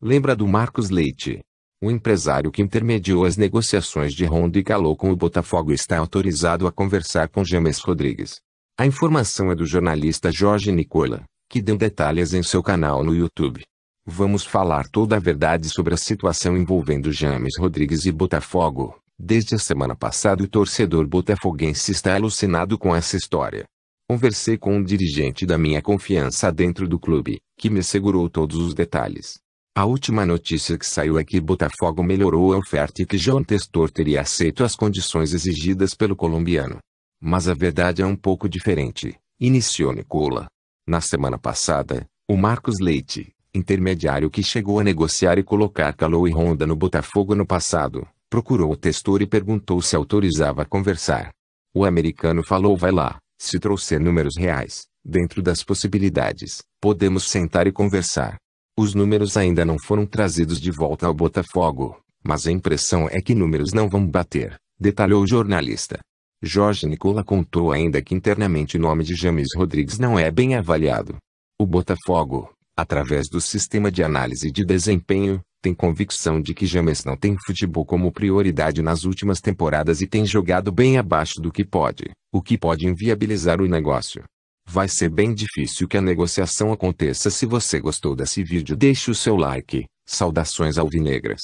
Lembra do Marcos Leite? O empresário que intermediou as negociações de Rondo e calou com o Botafogo está autorizado a conversar com James Rodrigues. A informação é do jornalista Jorge Nicola, que deu detalhes em seu canal no YouTube. Vamos falar toda a verdade sobre a situação envolvendo James Rodrigues e Botafogo. Desde a semana passada, o torcedor botafoguense está alucinado com essa história. Conversei com um dirigente da minha confiança dentro do clube, que me segurou todos os detalhes. A última notícia que saiu é que Botafogo melhorou a oferta e que João Testor teria aceito as condições exigidas pelo colombiano. Mas a verdade é um pouco diferente, iniciou Nicola. Na semana passada, o Marcos Leite, intermediário que chegou a negociar e colocar Calou e Honda no Botafogo no passado, procurou o Testor e perguntou se autorizava a conversar. O americano falou vai lá, se trouxer números reais, dentro das possibilidades, podemos sentar e conversar. Os números ainda não foram trazidos de volta ao Botafogo, mas a impressão é que números não vão bater, detalhou o jornalista. Jorge Nicola contou ainda que internamente o nome de James Rodrigues não é bem avaliado. O Botafogo, através do sistema de análise de desempenho, tem convicção de que James não tem futebol como prioridade nas últimas temporadas e tem jogado bem abaixo do que pode, o que pode inviabilizar o negócio. Vai ser bem difícil que a negociação aconteça se você gostou desse vídeo deixe o seu like. Saudações alvinegras.